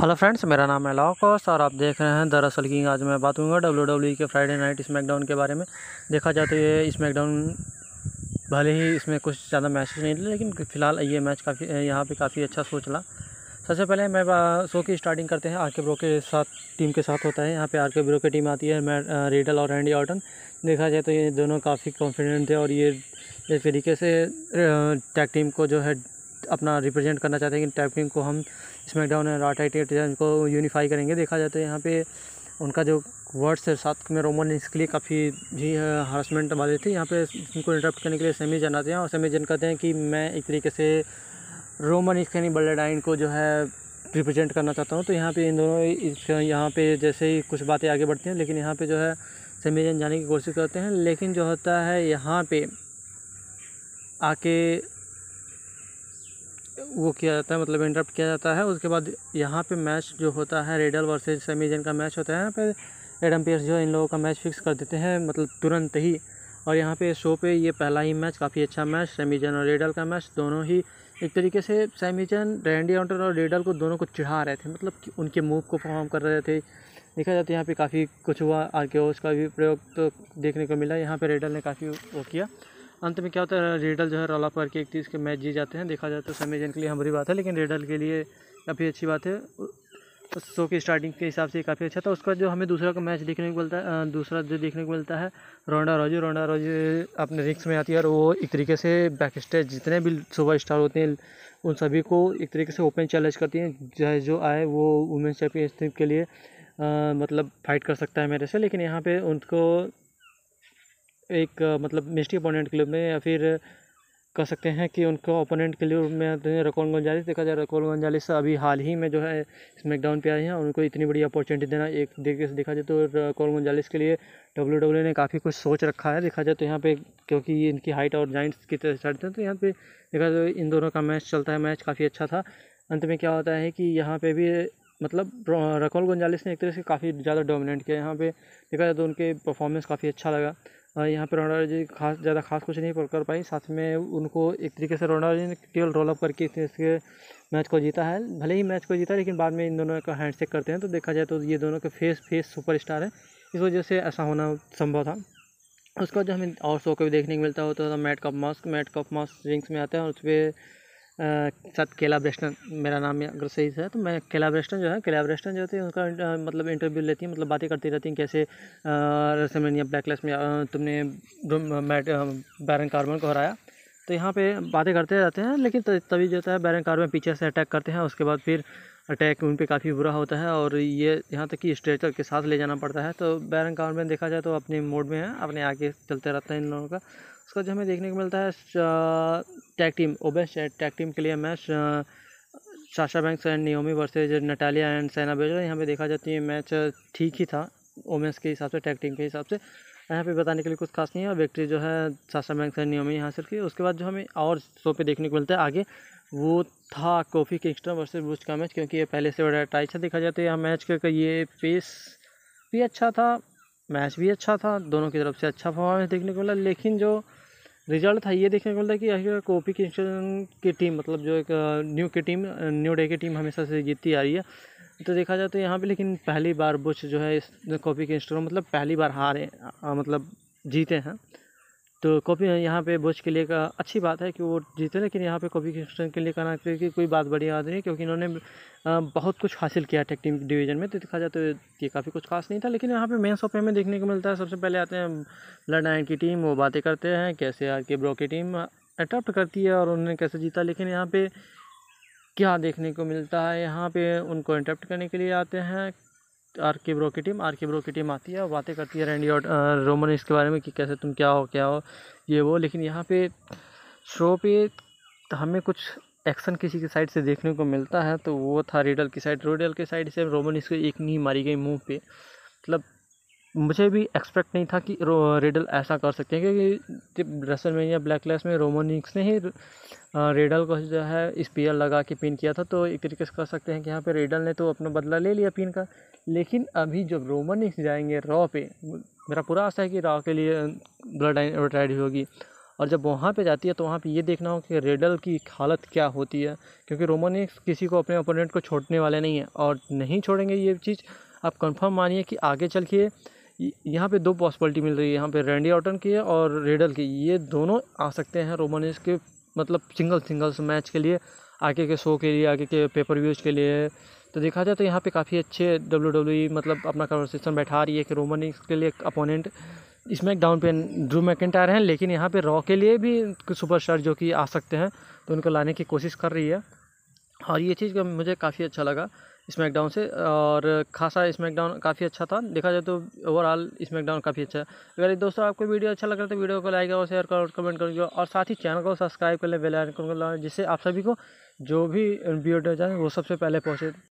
hello friends मेरा नाम है लॉकॉस और आप देख रहे हैं दरअसल की आज मैं बात करूँगा डब्ल्यू डब्ल्यू e के फ्राइडे नाइट स्मैकडाउन के बारे में देखा जाए तो ये स्मैकडाउन भले ही इसमें कुछ ज़्यादा मैसेज नहीं थे लेकिन फ़िलहाल ये मैच काफ़ी यहाँ पे काफ़ी अच्छा शो चला सबसे पहले मैं शो की स्टार्टिंग करते हैं आर के ब्रो के साथ टीम के साथ होता है यहाँ पे आर के ब्रो की टीम आती है मैं रेडल और हैंडी ऑर्टन देखा जाए तो ये दोनों काफ़ी कॉन्फिडेंट थे और ये इस तरीके से टैग टीम को जो है अपना रिप्रेजेंट करना चाहते हैं कि टैग टीम को हम स्मैकडाउन एंड राट आई को यूनिफाई करेंगे देखा जाए तो यहाँ पे उनका जो वर्ड्स है साथ में रोमन इसके लिए काफ़ी भी हरासमेंट वाले थे यहाँ पे उनको इंटरप्ट करने के लिए सेमी जन आते हैं और सेमी जन कहते हैं कि मैं एक तरीके से रोमन बल्ले डाइन को जो है रिप्रेजेंट करना चाहता हूँ तो यहाँ पे इन दोनों यहाँ पे जैसे ही कुछ बातें आगे बढ़ती हैं लेकिन यहाँ पे जो है सेमी जन जाने की कोशिश करते हैं लेकिन जो होता है यहाँ पे आके वो किया जाता है मतलब इंटरप्ट किया जाता है उसके बाद यहाँ पे मैच जो होता है रेडल वर्सेज सेमीजन का मैच होता है यहाँ पे एडम पेयर्स जो इन लोगों का मैच फिक्स कर देते हैं मतलब तुरंत ही और यहाँ पे शो पे ये पहला ही मैच काफ़ी अच्छा मैच सेमीजन और रेडल का मैच दोनों ही एक तरीके से सेमीजन रैंडी ऑन्टर और रेडल को दोनों को चढ़ा रहे थे मतलब उनके मूव को परफॉर्म कर रहे थे देखा जाता तो है यहाँ पे काफ़ी कुछ हुआ आर का भी प्रयोग तो देखने को मिला यहाँ पे रेडल ने काफ़ी वो किया अंत में क्या होता है रेडल जो है रॉल पर के एक तीस के मैच जीत जाते हैं देखा जाए तो समय जन के लिए हमारी बात है लेकिन रेडल के लिए काफ़ी अच्छी बात है उस शो की स्टार्टिंग के हिसाब से काफ़ी अच्छा था उसका जो हमें दूसरा का मैच देखने को मिलता है दूसरा जो देखने को मिलता है रोंडा रॉजी रोंडा रॉजी अपने रिक्स में आती है और वो एक तरीके से बैक स्टेज जितने भी सुपर स्टार होते हैं उन सभी को एक तरीके से ओपन चैलेंज करती हैं चाहे जो आए वो वुमेंस चैम्पियनशिप के लिए आ, मतलब फाइट कर सकता है मेरे से लेकिन यहाँ पे उनको एक मतलब मिस्टी अपोनेंट के लिए में या फिर कह सकते हैं कि उनका ओपोनेंट के लिए में रकौन गंजालिस देखा जाए रकौन गंजालिस अभी हाल ही में जो है स्मैकडाउन पे आए हैं और उनको इतनी बड़ी अपॉर्चुनिटी देना एक तरीके से देखा जाए तो रकौन गंजालिस के लिए डब्ल्यू डब्ल्यू e ने काफ़ी कुछ सोच रखा है देखा जाए तो यहाँ पे क्योंकि इनकी हाइट और जॉइंट्स की तरह चढ़ते हैं तो यहाँ पे देखा जाए तो इन दोनों का मैच चलता है मैच काफ़ी अच्छा था अंत में क्या होता है कि यहाँ पर भी मतलब रकौल गंजालिस ने एक तरह से काफ़ी ज़्यादा डोमिनेट किया यहाँ पे देखा जाए तो उनके परफॉर्मेंस काफ़ी अच्छा लगा यहाँ पे रोनाल्डो जी खास ज़्यादा खास कुछ नहीं कर पाई साथ में उनको एक तरीके से रोनाल्डो जी ने केवल रोल अप करके इसके मैच को जीता है भले ही मैच को जीता लेकिन बाद में इन दोनों का हैंड चेक करते हैं तो देखा जाए तो ये दोनों के फेस फेस सुपर स्टार है इस वजह से ऐसा होना संभव था उसका जो हमें और शो को भी देखने को मिलता वो तो मैट कप मास्क मैट कप मास्क रिंग्स में आता है और उस पर साथ केला ब्रेस्टन मेरा नाम अगर सही से है तो मैं केला ब्रेस्टन जो है केला ब्रेस्टन जो होती है उनका मतलब इंटरव्यू लेती हैं मतलब बातें करती रहती हैं कैसे रसमेनिया ब्लैकलेस में तुमने मैट बैरन कार्बन को हराया तो यहाँ पे बातें करते रहते हैं लेकिन तभी जो है बैरन कार्बन पीछे से अटैक करते हैं उसके बाद फिर अटैक उन पर काफ़ी बुरा होता है और ये यहाँ तक कि स्ट्रेचर के साथ ले जाना पड़ता है तो बैरन कार में देखा जाए तो अपने मोड में है अपने आगे चलते रहते हैं इन लोगों का उसका जो हमें देखने को मिलता है टैग टीम ओबेस टैग टीम के लिए match Sasha Banks and Naomi versus Natalya and Shayna Baszler यहाँ पर देखा जाती तो है मैच ठीक ही था ओमेंस के हिसाब से टैक टीम के हिसाब से यहाँ पे बताने के लिए कुछ खास नहीं है और जो है सासा बैंक से नियोमी हासिल की उसके बाद जो हमें और शो पे देखने को मिलता है आगे वो था कॉफ़ी किंगस्टन वर्सेस ब्रूच का मैच क्योंकि ये पहले से बड़ा टाइच था देखा जाता तो है यहाँ मैच का ये पेस भी अच्छा था मैच भी अच्छा था दोनों की तरफ से अच्छा परफॉर्मेंस देखने को मिला लेकिन जो रिजल्ट था ये देखने को मिलता है कि आखिर कॉफी किंगस्टन की टीम मतलब जो एक न्यू uh, की टीम न्यू डे की टीम हमेशा से जीतती आ रही है तो देखा जाए तो यहाँ पे लेकिन पहली बार बुश जो है इस कॉपी के स्टोर मतलब पहली बार हारे आ, मतलब जीते हैं तो कॉपी यहाँ पे बुश के लिए का अच्छी बात है कि वो जीते लेकिन यहाँ पे कॉपी स्टोर के लिए कहना क्योंकि कोई बात बड़ी बात नहीं क्योंकि इन्होंने बहुत कुछ हासिल किया टेक टीम डिवीज़न में तो देखा जाए तो ये काफ़ी कुछ खास नहीं था लेकिन यहाँ पे मेन सोफे में देखने को मिलता है सबसे पहले आते हैं लडाइन की टीम वो बातें करते हैं कैसे आर के ब्रो की टीम अटैप्ट करती है और उन्होंने कैसे जीता लेकिन यहाँ पर क्या देखने को मिलता है यहाँ पे उनको इंटरप्ट करने के लिए आते हैं आर के ब्रो की टीम आर के ब्रो की टीम आती है और बातें करती है रैंडी और रोमन इसके बारे में कि कैसे तुम क्या हो क्या हो ये वो लेकिन यहाँ पे शो पे हमें कुछ एक्शन किसी की साइड से देखने को मिलता है तो वो था रेडल की साइड रोडल की साइड से रोमन इसको एक नहीं मारी गई मुंह पे मतलब मुझे भी एक्सपेक्ट नहीं था कि रेडल ऐसा कर सकते हैं क्योंकि रसल में या ब्लैक लेस में रोमोनिक्स ने ही रेडल को जो है स्पीयर लगा के पिन किया था तो एक तरीके से कह सकते हैं कि यहाँ पे रेडल ने तो अपना बदला ले लिया पिन का लेकिन अभी जब रोमोनिक्स जाएंगे रॉ पे मेरा पूरा आशा है कि रॉ के लिए ब्लड एडवर्टाइड होगी और जब वहाँ पे जाती है तो वहाँ पे ये देखना हो कि रेडल की हालत क्या होती है क्योंकि रोमोनिक्स किसी को अपने ओपोनेंट को छोड़ने वाले नहीं है और नहीं छोड़ेंगे ये चीज़ आप कंफर्म मानिए कि आगे चल के यहाँ पे दो पॉसिबिलिटी मिल रही है यहाँ पे रैंडी ऑटन की है और रेडल की ये दोनों आ सकते हैं रोमानेस के मतलब सिंगल सिंगल्स मैच के लिए आगे के शो के लिए आगे के पेपर व्यूज़ के लिए तो देखा जाए तो यहाँ पे काफ़ी अच्छे डब्ल्यू डब्ल्यू e, मतलब अपना कन्वर्सेशन बैठा रही है कि रोमनिक्स के लिए अपोनेंट इसमें एक डाउन पे ड्रू मैकेंटायर हैं लेकिन यहाँ पे रॉ के लिए भी सुपर सुपरस्टार जो कि आ सकते हैं तो उनको लाने की कोशिश कर रही है और ये चीज़ का मुझे काफ़ी अच्छा लगा स्मैकडाउन से और खासा स्मैकडाउन काफ़ी अच्छा था देखा जाए तो ओवरऑल स्मैकडाउन काफ़ी अच्छा है अगर दोस्तों आपको वीडियो अच्छा लग रहा है तो वीडियो को लाइक और शेयर करो कमेंट करो और साथ ही चैनल को सब्सक्राइब कर लें बेल आइकन को जिससे आप सभी को जो भी वीडियो जाए वो सबसे पहले पहुँचे